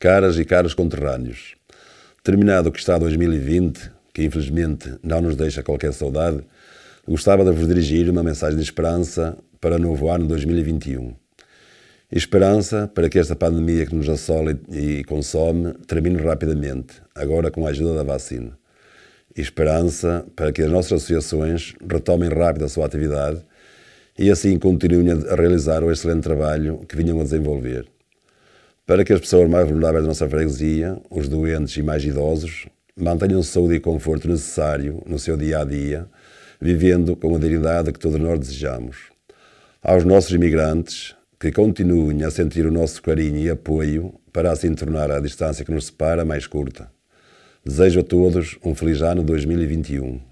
caras e caros conterrâneos. Terminado o que está 2020, que infelizmente não nos deixa qualquer saudade, gostava de vos dirigir uma mensagem de esperança para o novo ano 2021. Esperança para que esta pandemia que nos assola e consome termine rapidamente, agora com a ajuda da vacina. Esperança para que as nossas associações retomem rápido a sua atividade e assim continuem a realizar o excelente trabalho que vinham a desenvolver para que as pessoas mais vulneráveis da nossa freguesia, os doentes e mais idosos, mantenham saúde e conforto necessário no seu dia a dia, vivendo com a dignidade que todos nós desejamos. Aos nossos imigrantes, que continuem a sentir o nosso carinho e apoio para assim tornar a distância que nos separa mais curta. Desejo a todos um feliz ano 2021.